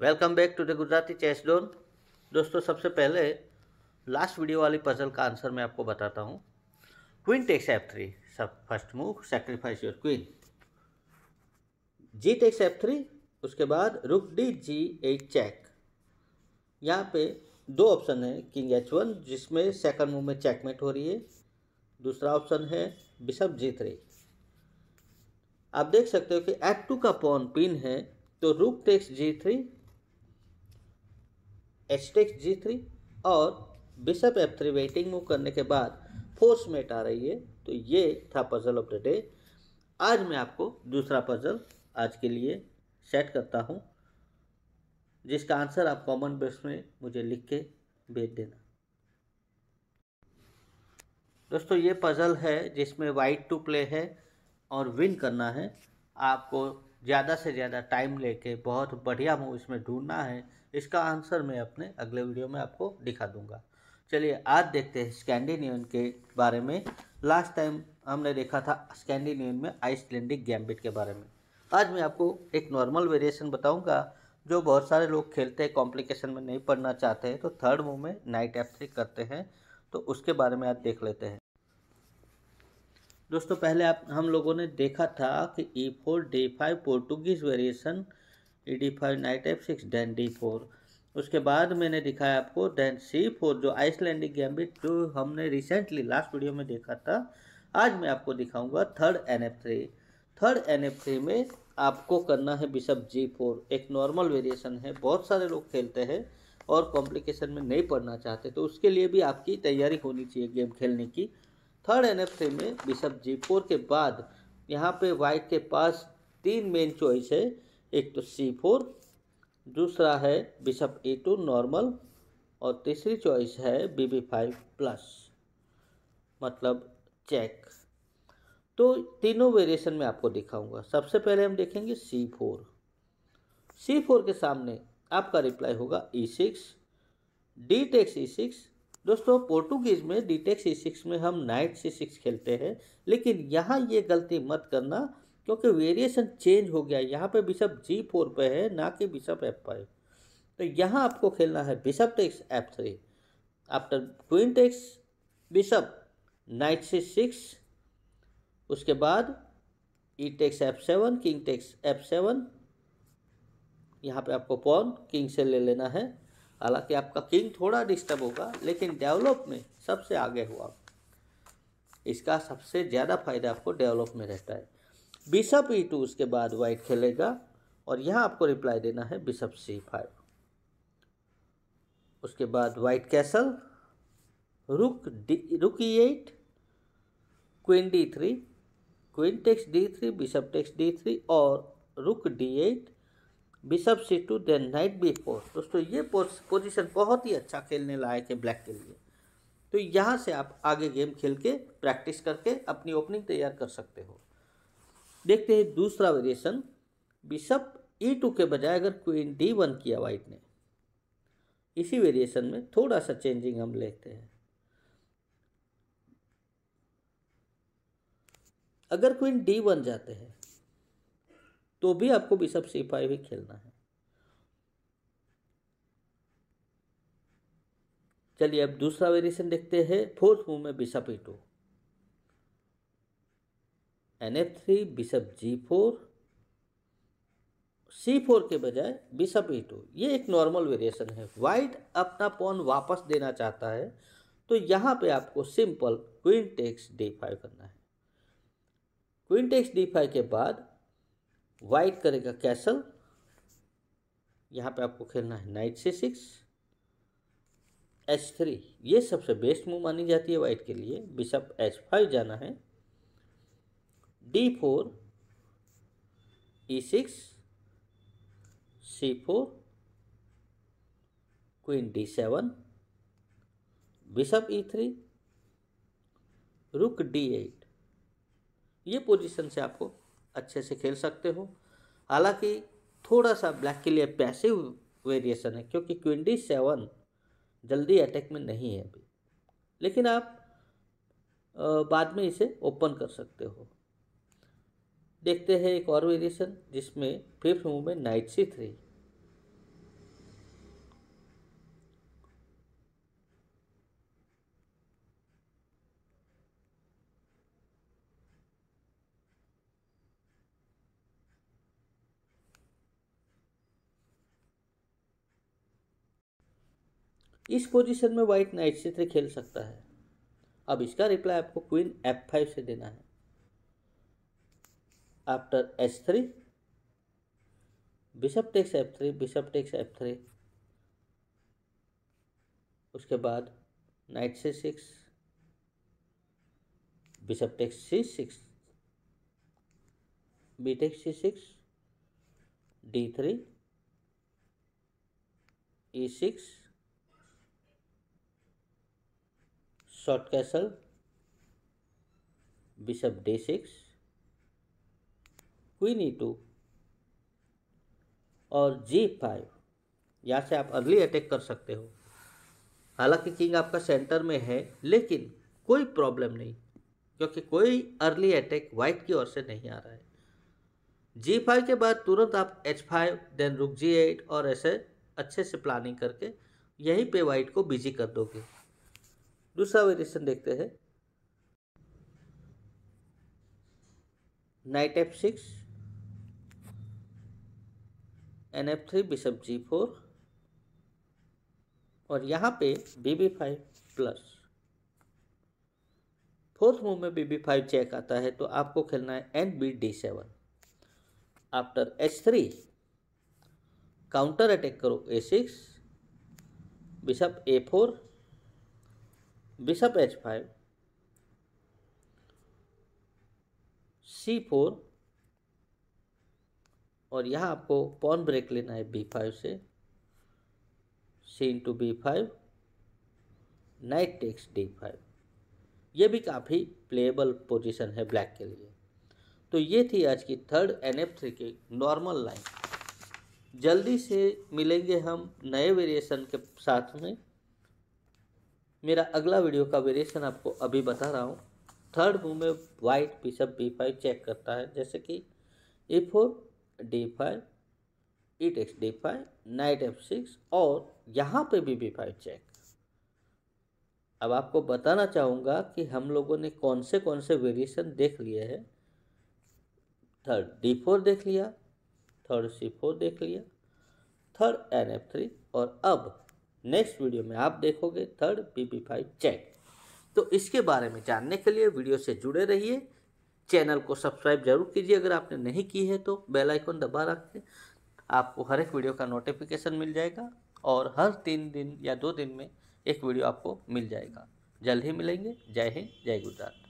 welcome back to the Gujarati chess don दोस्तों सबसे पहले लास्ट वीडियो वाली पजल का आंसर मैं आपको बताता हूँ क्वीन टेक्स एफ थ्री सब first move sacrifice your queen G takes F three उसके बाद रुक डी जी एट चेक यहाँ पे दो ऑप्शन है किंग एच वन जिसमें सेकंड मूव में चेकमेट हो रही है दूसरा ऑप्शन है बिशप जी थ्री आप देख सकते हो कि एफ टू का पॉन पिन है तो rook takes G three H G three और bishop F three waiting move करने के बाद फोर्स मेट आ रही है तो ये था पजल ऑफ द डे आज मैं आपको दूसरा पजल आज के लिए सेट करता हूँ जिसका आंसर आप कॉमन बेस में मुझे लिख के भेज देना दोस्तों ये पजल है जिसमें वाइट टू प्ले है और विन करना है आपको ज़्यादा से ज़्यादा टाइम लेके बहुत बढ़िया मूवीज़ में ढूंढना है इसका आंसर मैं अपने अगले वीडियो में आपको दिखा दूंगा चलिए आज देखते हैं स्कैंडिनेवियन के बारे में लास्ट टाइम हमने देखा था स्कैंडिनेवियन में आइसलैंडिक गैम्बिट के बारे में आज मैं आपको एक नॉर्मल वेरिएशन बताऊंगा जो बहुत सारे लोग खेलते हैं कॉम्प्लिकेशन में नहीं पढ़ना चाहते हैं तो थर्ड मूव में नाइट एफ थ्री करते हैं तो उसके बारे में आज देख लेते हैं दोस्तों पहले आप हम लोगों ने देखा था कि E four D five Portuguese variation E D five knight F six then D four उसके बाद मैंने दिखाया आपको डैन सी फोर जो आइसलैंडिक गैम्बिट जो हमने रिसेंटली लास्ट वीडियो में देखा था आज मैं आपको दिखाऊंगा third N F three third N F three में आपको करना है बिशप जी फोर एक नॉर्मल वेरिएशन है बहुत सारे लोग खेलते हैं और कॉम्प्लिकेशन में नहीं पढ़ना चाहते तो उसके लिए भी आपकी तैयारी होनी चाहिए गेम खेलने की थर्ड एन में बिशप जी फोर के बाद यहाँ पे वाइट के पास तीन मेन चॉइस है एक तो सी फोर दूसरा है बिशप ए टू नॉर्मल और तीसरी चॉइस है बी बी फाइव प्लस मतलब चेक तो तीनों वेरिएशन में आपको दिखाऊंगा सबसे पहले हम देखेंगे सी फोर सी फोर के सामने आपका रिप्लाई होगा E six D takes E six दोस्तों पोर्टुगीज में डीटेक सी सिक्स में हम नाइट सी सिक्स खेलते हैं लेकिन यहाँ ये गलती मत करना क्योंकि वेरिएशन चेंज हो गया यहाँ पे बिशप जी फोर पे है ना कि बिशप एफ फाइव तो यहाँ आपको खेलना है bishop takes F three after queen takes bishop knight C six उसके बाद E takes F seven king takes F seven यहाँ पे आपको पॉन किंग से ले लेना है हालांकि आपका किंग थोड़ा डिस्टर्ब होगा लेकिन डेवलप में सबसे आगे हो आप इसका सबसे ज़्यादा फायदा आपको डेवलप में रहता है बिशप ई e टू उसके बाद वाइट खेलेगा और यहाँ आपको रिप्लाई देना है बिशप सी फाइव उसके बाद white castle rook D rook E eight queen D three queen takes D three bishop takes D three और rook D eight bishop C two then knight B four दोस्तों ये position बहुत ही अच्छा खेलने लायक है black के लिए तो यहाँ से आप आगे गेम खेल के प्रैक्टिस करके अपनी ओपनिंग तैयार कर सकते हो देखते हैं दूसरा वेरिएशन बिशप ई टू के बजाय अगर क्वीन डी वन किया वाइट ने इसी वेरिएशन में थोड़ा सा चेंजिंग हम लेते हैं अगर क्वीन डी वन जाते हैं तो भी आपको बिशप सी फाइव ही खेलना है चलिए अब दूसरा वेरिएशन देखते हैं फोर्थ मूव में bishop E two N F three bishop G four C four के बजाय बिशप ई टू ये एक नॉर्मल वेरिएशन है वाइट अपना पॉन वापस देना चाहता है तो यहाँ पे आपको simple queen takes D five करना है क्वीन टेक्स डी फाइव के बाद वाइट करेगा कैसल यहाँ पे आपको खेलना है knight C six H three ये सबसे बेस्ट मूव मानी जाती है वाइट के लिए बिशप एच फाइव जाना है D four E six C four queen D seven bishop E three rook D eight ये पोजीशन से आपको अच्छे से खेल सकते हो हालांकि थोड़ा सा ब्लैक के लिए पैसिव वेरिएशन है क्योंकि ट्वेंटी डी सेवन जल्दी अटैक में नहीं है अभी लेकिन आप बाद में इसे ओपन कर सकते हो देखते हैं एक और वेरिएशन जिसमें फिफ्थ मूव में नाइट सी थ्री इस पोजीशन में वाइट नाइट से थ्री खेल सकता है अब इसका रिप्लाई आपको क्वीन एफ फाइव से देना है after H three bishop takes F three bishop takes F three उसके बाद knight C six bishop takes C six B takes C six D three E six short castle bishop D six queen E two और G five यहाँ से आप early attack कर सकते हो हालांकि किंग आपका सेंटर में है लेकिन कोई प्रॉब्लम नहीं क्योंकि कोई अर्ली अटैक वाइट की ओर से नहीं आ रहा है जी फाइव के बाद तुरंत आप एच फाइव देन रुक जी एट और ऐसे अच्छे से प्लानिंग करके यहीं पे वाइट को बिजी कर दोगे दूसरा वेरिएशन देखते हैं knight F six N F three bishop G four और यहाँ पे B B five plus fourth move में बी बी फाइव चेक आता है तो आपको खेलना है N B D seven after H three counter attack करो A six bishop A four bishop H five C four और यहाँ आपको पॉन ब्रेक लेना है बी फाइव से C into B five knight takes D five ये भी काफ़ी प्लेबल पोजीशन है ब्लैक के लिए तो ये थी आज की थर्ड एन एफ थ्री की नॉर्मल लाइन जल्दी से मिलेंगे हम नए वेरिएशन के साथ में मेरा अगला वीडियो का वेरिएशन आपको अभी बता रहा हूँ थर्ड मूव में white bishop B five check करता है जैसे कि A four D five E takes D five knight F six और यहाँ पे भी बी फाइव चेक अब आपको बताना चाहूँगा कि हम लोगों ने कौन से कौन से वेरिएशन देख लिए हैं थर्ड डी फोर देख लिया थर्ड सी फोर देख लिया थर्ड एन एफ थ्री और अब नेक्स्ट वीडियो में आप देखोगे third P P five check तो इसके बारे में जानने के लिए वीडियो से जुड़े रहिए चैनल को सब्सक्राइब जरूर कीजिए अगर आपने नहीं की है तो बेल आइकन दबा रखें आपको हर एक वीडियो का नोटिफिकेशन मिल जाएगा और हर तीन दिन या दो दिन में एक वीडियो आपको मिल जाएगा जल्द ही मिलेंगे जय हिंद जय गुजरात